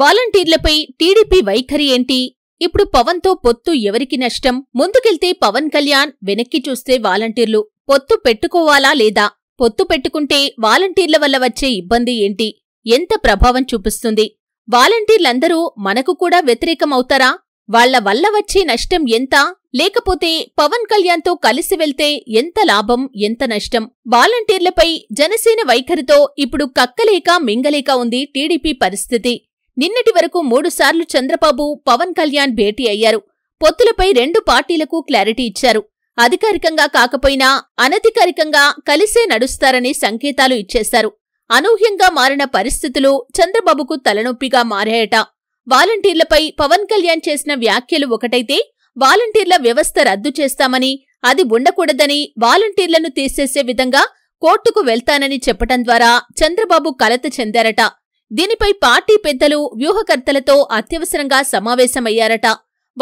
వాలంటీర్లపై TDP వైఖరి ఏంటి ఇప్పుడు పవన్తో పొత్తు ఎవరికి నష్టం ముందుకెళ్తే పవన్ కళ్యాణ్ వెనక్కి చూస్తే వాలంటీర్లు పొత్తు పెట్టుకోవాలా లేదా పొత్తు పెట్టుకుంటే వాలంటీర్ల వల్ల వచ్చే ఇబ్బంది ఏంటి ఎంత ప్రభావం చూపిస్తుంది వాలంటీర్లందరూ మనకు కూడా వ్యతిరేకమవుతారా వాళ్ల వల్ల వచ్చే నష్టం ఎంత లేకపోతే పవన్ కళ్యాణ్తో కలిసి వెళ్తే ఎంత లాభం ఎంత నష్టం వాలంటీర్లపై జనసేన వైఖరితో ఇప్పుడు కక్కలేక మింగలేక ఉంది టీడీపీ పరిస్థితి నిన్నటి వరకు మూడుసార్లు చంద్రబాబు పవన్ కళ్యాణ్ భేటీ అయ్యారు పొత్తులపై రెండు పార్టీలకు క్లారిటీ ఇచ్చారు అధికారికంగా కాకపోయినా అనధికారికంగా కలిసే నడుస్తారనే సంకేతాలు ఇచ్చేశారు అనూహ్యంగా మారిన పరిస్థితులు చంద్రబాబుకు తలనొప్పిగా మారాయట వాలంటీర్లపై పవన్ కళ్యాణ్ చేసిన వ్యాఖ్యలు ఒకటైతే వాలంటీర్ల వ్యవస్థ రద్దు చేస్తామని అది ఉండకూడదని వాలంటీర్లను తీసేసే విధంగా కోర్టుకు వెళ్తానని చెప్పటం ద్వారా చంద్రబాబు కలత చెందారట దీనిపై పార్టీ పెద్దలు వ్యూహకర్తలతో అత్యవసరంగా సమావేశమయ్యారట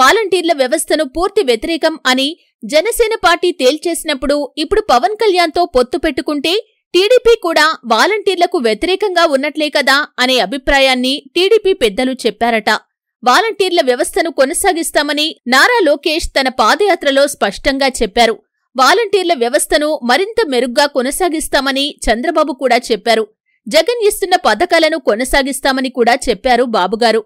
వాలంటీర్ల వ్యవస్థను పూర్తి వ్యతిరేకం అని జనసేన పార్టీ తేల్చేసినప్పుడు ఇప్పుడు పవన్ కళ్యాణ్తో పొత్తు పెట్టుకుంటే టీడీపీ కూడా వాలంటీర్లకు వ్యతిరేకంగా ఉన్నట్లే కదా అనే అభిప్రాయాన్ని టీడీపీ పెద్దలు చెప్పారట వాలంటీర్ల వ్యవస్థను కొనసాగిస్తామని నారా లోకేష్ తన పాదయాత్రలో స్పష్టంగా చెప్పారు వాలంటీర్ల వ్యవస్థను మరింత మెరుగ్గా కొనసాగిస్తామని చంద్రబాబు కూడా చెప్పారు జగన్ ఇస్తున్న పథకాలను కొనసాగిస్తామని కూడా చెప్పారు బాబుగారు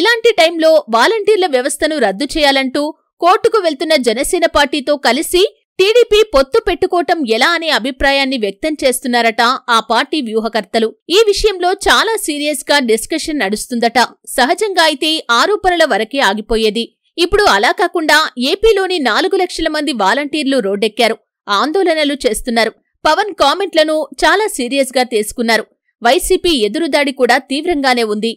ఇలాంటి టైంలో వాలంటీర్ల వ్యవస్థను రద్దు చేయాలంటూ కోర్టుకు వెళ్తున్న జనసేన పార్టీతో కలిసి టీడీపీ పొత్తు పెట్టుకోవటం ఎలా అనే అభిప్రాయాన్ని వ్యక్తం చేస్తున్నారట ఆ పార్టీ వ్యూహకర్తలు ఈ విషయంలో చాలా సీరియస్ గా డిస్కషన్ నడుస్తుందట సహజంగా అయితే ఆరోపణల వరకే ఆగిపోయేది ఇప్పుడు అలా కాకుండా ఏపీలోని నాలుగు లక్షల మంది వాలంటీర్లు రోడ్డెక్కారు ఆందోళనలు చేస్తున్నారు పవన్ కామెంట్లను చాలా సీరియస్ గా తీసుకున్నారు వైసీపీ ఎదురుదాడి కూడా తీవ్రంగానే ఉంది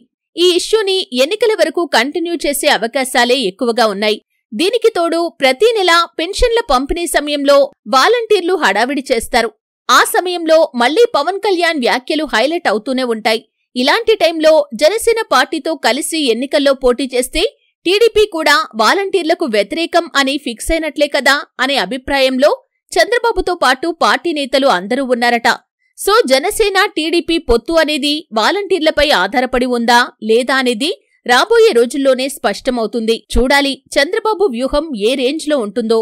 ఈ ఇష్యూని ఎన్నికల వరకు కంటిన్యూ చేసే అవకాశాలే ఎక్కువగా ఉన్నాయి దీనికి తోడు ప్రతి నెల పెన్షన్ల పంపిణీ సమయంలో వాలంటీర్లు హడావిడి చేస్తారు ఆ సమయంలో మళ్లీ పవన్ కళ్యాణ్ వ్యాఖ్యలు హైలైట్ అవుతూనే ఉంటాయి ఇలాంటి టైంలో జనసేన పార్టీతో కలిసి ఎన్నికల్లో పోటీ చేస్తే టీడీపీ కూడా వాలంటీర్లకు వ్యతిరేకం అని ఫిక్స్ అయినట్లే కదా అనే అభిప్రాయంలో చంద్రబాబుతో పాటు పార్టీ నేతలు అందరూ ఉన్నారట సో జనసేన టీడీపీ పొత్తు అనేది వాలంటీర్లపై ఆధారపడి ఉందా లేదా అనేది రాబోయే రోజుల్లోనే స్పష్టమవుతుంది చూడాలి చంద్రబాబు వ్యూహం ఏ రేంజ్లో ఉంటుందో